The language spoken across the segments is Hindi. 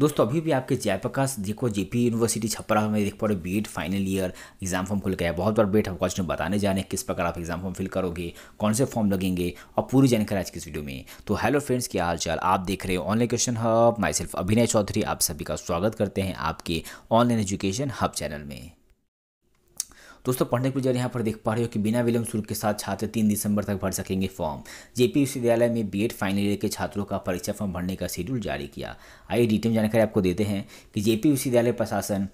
दोस्तों अभी भी आपके जयप्रकाश देखो जेपी यूनिवर्सिटी छपरा में देख पा रहे बीट फाइनल ईयर एग्जाम फॉर्म खुल गया बहुत बार बेट हम क्वेश्चन बताने जाने किस प्रकार आप एग्जाम फॉर्म फिल करोगे कौन से फॉर्म लगेंगे और पूरी जानकारी आज की इस वीडियो में तो हेलो फ्रेंड्स क्या हाल चाल आप देख रहे हो online question hub myself Abhinay Chaudhary आप सभी का स्वागत करते हैं आपके ऑनलाइन एजुकेशन हब चैनल में दोस्तों पढ़ने को जरिए यहाँ पर देख पा रहे हो कि बिना विलंब शुल्क के साथ छात्र तीन दिसंबर तक भर सकेंगे फॉर्म जेपी विश्वविद्यालय में बी एड फाइनल ईयर के छात्रों का परीक्षा फॉर्म भरने का शेड्यूल जारी किया आइए डिटेल जानकारी आपको देते हैं कि जेपी विश्वविद्यालय प्रशासन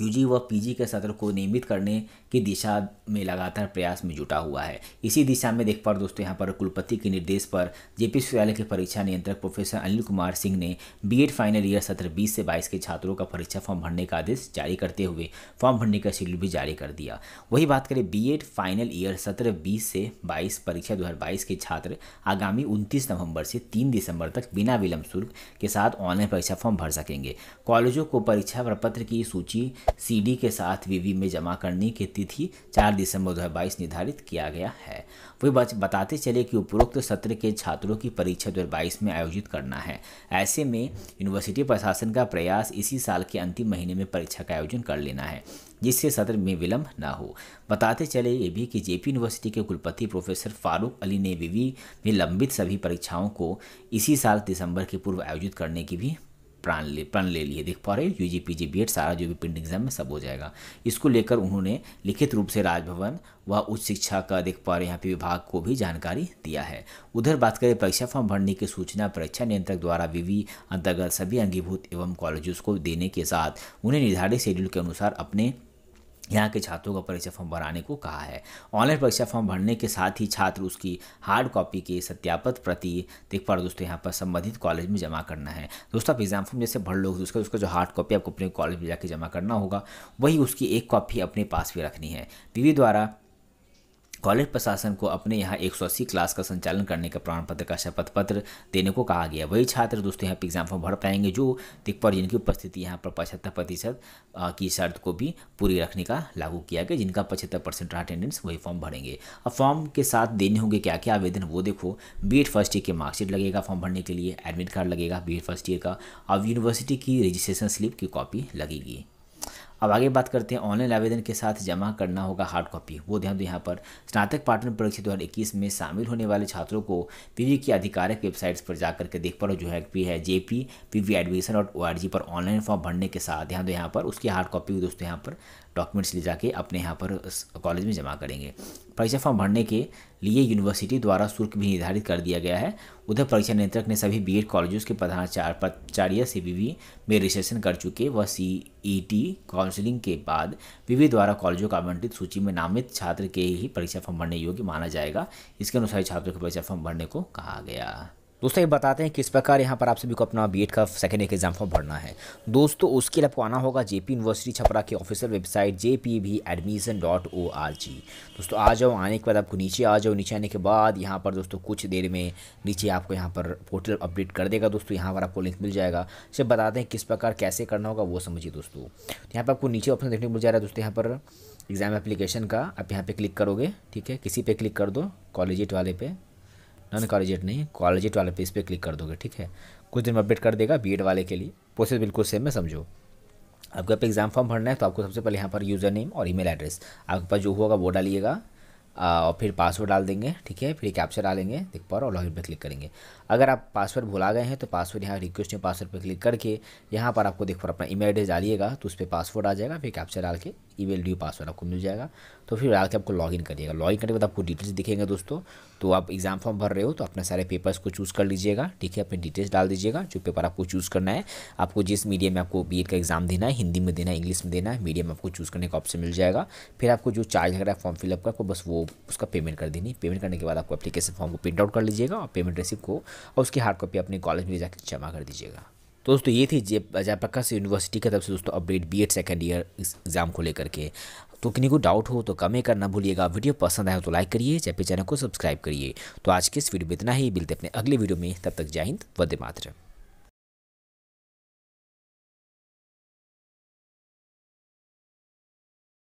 यूजी व पीजी के सत्र को नियमित करने की दिशा में लगातार प्रयास में जुटा हुआ है इसी दिशा में देख पा दोस्तों यहाँ पर कुलपति के निर्देश पर जेपी विश्वविद्यालय के परीक्षा नियंत्रक प्रोफेसर अनिल कुमार सिंह ने बीएड फाइनल ईयर सत्र 20 से 22 के छात्रों का परीक्षा फॉर्म भरने का आदेश जारी करते हुए फॉर्म भरने का शेड्यूल भी जारी कर दिया वही बात करें बी फाइनल ईयर सत्र बीस से बाईस परीक्षा दो के छात्र आगामी उनतीस नवम्बर से तीन दिसंबर तक बिना विलंब शुल्क के साथ ऑनलाइन परीक्षा फॉर्म भर सकेंगे कॉलेजों को परीक्षा प्रपत्र की सूची सी के साथ वीवी में जमा करने की तिथि चार दिसंबर 2022 निर्धारित किया गया है वे बताते चले कि उपरोक्त सत्र के छात्रों की परीक्षा दो में आयोजित करना है ऐसे में यूनिवर्सिटी प्रशासन का प्रयास इसी साल के अंतिम महीने में परीक्षा का आयोजन कर लेना है जिससे सत्र में विलंब न हो बताते चले ये भी कि जेपी यूनिवर्सिटी के कुलपति प्रोफेसर फारूक अली ने विवी में लंबित सभी परीक्षाओं को इसी साल दिसंबर के पूर्व आयोजित करने की भी प्राण ले प्रण ले लिए देख पा रहे U G P G B Ed सारा जो भी पिंड एग्जाम में सब हो जाएगा इसको लेकर उन्होंने लिखित रूप से राजभवन व उच्च शिक्षा का देख पा रहे यहाँ पे विभाग को भी जानकारी दिया है उधर बात करें परीक्षा फॉर्म भरने की सूचना परीक्षा नियंत्रक द्वारा विवि अंतर्गत सभी अंगीभूत एवं कॉलेजों को देने के साथ उन्हें निर्धारित शेड्यूल के अनुसार अपने यहाँ के छात्रों का परीक्षा फॉर्म भराने को कहा है ऑनलाइन परीक्षा फॉर्म भरने के साथ ही छात्र उसकी हार्ड कॉपी के सत्यापत प्रति देख पा दोस्तों यहाँ पर संबंधित कॉलेज में जमा करना है दोस्तों आप एग्जाम फॉर्म जैसे भर लोग उसका उसका जो हार्ड कॉपी आपको अपने कॉलेज में जाकर जमा करना होगा वही उसकी एक कॉपी अपने पास भी रखनी है वीवी द्वारा कॉलेज प्रशासन को अपने यहाँ अस्सी क्लास का संचालन करने का प्रमाण पत्र का शपथ पत्र देने को कहा गया वही छात्र दोस्तों यहाँ पर एग्जाम फॉर्म भर पाएंगे जो दिख पर जिनकी उपस्थिति यहाँ पर पचहत्तर प्रतिशत की शर्त को भी पूरी रखने का लागू किया गया जिनका पचहत्तर परसेंट रहा अटेंडेंस वही फॉर्म भरेंगे अब फॉर्म के साथ देने होंगे क्या क्या आवेदन वो देखो बी एड फर्स्ट ईयर के मार्कशीट लगेगा फॉर्म भरने के लिए एडमिट कार्ड लगेगा बी एड फर्स्ट ईयर का अब यूनिवर्सिटी की रजिस्ट्रेशन स्लिप की कॉपी लगेगी अब आगे बात करते हैं ऑनलाइन आवेदन के साथ जमा करना होगा हार्ड कॉपी वो ध्यान दो यहाँ पर स्नातक पाठन परीक्षा दो हज़ार इक्कीस में शामिल होने वाले छात्रों को पीवी की आधिकारिक वेबसाइट्स पर जाकर के देख पाओ जो है पी है J P P V admission dot O R G पर ऑनलाइन फॉर्म भरने के साथ ध्यान दो यहाँ पर उसकी हार्ड कॉपी भी दोस्तों यहाँ पर डॉक्यूमेंट्स ले जाके अपने यहाँ पर कॉलेज में जमा करेंगे परीक्षा फॉर्म भरने के लिए यूनिवर्सिटी द्वारा शुल्क भी निर्धारित कर दिया गया है उधर परीक्षा नियंत्रक ने सभी बीएड कॉलेजों के प्रधानाचार्य से भी में रजिस्ट्रेशन कर चुके व सी ई टी के बाद विवि द्वारा कॉलेजों का आवंटित सूची में नामित छात्र के ही परीक्षा फॉर्म भरने योग्य माना जाएगा इसके अनुसार छात्रों के परीक्षा फॉर्म भरने को कहा गया दोस्तों ये बताते हैं किस प्रकार यहाँ पर आप सभी को अपना बी का सेकेंड एक एग्जाम फॉर्म भरना है दोस्तों उसके लिए आपको आना होगा जे यूनिवर्सिटी छपरा की official website J P admission dot O R G दोस्तों आ जाओ आने के बाद आपको नीचे आ जाओ नीचे आने के बाद यहाँ पर दोस्तों कुछ देर में नीचे आपको यहाँ पर पोर्टल अपडेट कर देगा दोस्तों यहाँ पर आपको लिंक मिल जाएगा सिर्फ बताते हैं किस प्रकार कैसे करना होगा वो समझिए दोस्तों यहाँ पर आपको नीचे ऑप्शन देखने को मिल जा रहा है दोस्तों यहाँ पर एग्ज़ाम एप्लीकेशन का आप यहाँ पे क्लिक करोगे ठीक है किसी पे क्लिक कर दो कॉलेजेट वाले पे नॉन कॉलेजेट नहीं कॉलेजेट वाले पे पर क्लिक कर दोगे ठीक है कुछ दिन में अपडेट कर देगा बी वाले के लिए प्रोसेस बिल्कुल सेम है समझो आपके आप एग्जाम फॉर्म भरना है तो आपको सबसे पहले यहाँ पर यूज़र नेम और ईमेल एड्रेस आपके पास जो होगा वो डालिएगा और फिर पासवर्ड डाल देंगे ठीक है फिर कैप्चर डालेंगे देख पा रहे और लॉगिन पर क्लिक करेंगे अगर आप पासवर्ड भुला गए हैं तो पासवर्ड यहाँ रिक्वेस्ट में पासवर्ड पर क्लिक करके यहाँ पर आपको देख पा अपना ईमेल एड्रेस डालिएगा तो उस पर पासवर्ड आ जाएगा फिर कैप्चर डाल के ईमेल ड्यू पासवर्ड आपको मिल जाएगा तो फिर डाल के आपको लॉगिन करिएगा लॉगिन करने के बाद आपको डिटेल्स दिखेंगे दोस्तों तो आप एग्जाम फॉर्म भर रहे हो तो अपने सारे पेपर्स को चूज़ कर लीजिएगा ठीक है अपने डिटेल्स डाल दीजिएगा जो पेपर आपको चूज़ करना है आपको जिस मीडियम में आपको बी का एग्ज़ाम देना है हिंदी में देना है इंग्लिश में देना है मीडियम आपको चूज़ करने का ऑप्शन मिल जाएगा फिर आपको जो चार्ज लग रहा है फॉर्म फिलअप का आपको बस वो उसका पेमेंट कर देनी पेमेंट करने के बाद आपको एप्लीकेशन फॉर्म को प्रिंट आउट कर लीजिएगा और पेमेंट रिसिप्ट को और उसकी हार्ड कॉपी अपने कॉलेज में जाकर जमा कर दीजिएगा तो दोस्तों ये थी जयप्रकाश यूनिवर्सिटी की तरफ से दोस्तों update B Ed second year इस एग्ज़ाम को लेकर के तो किन्हीं को डाउट हो तो कमेंट करना भूलिएगा वीडियो पसंद आए तो लाइक करिए चाहे चैनल को सब्सक्राइब करिए तो आज के इस वीडियो में इतना ही मिलते अपने अगले वीडियो में तब तक जय हिंद वंदे मातरम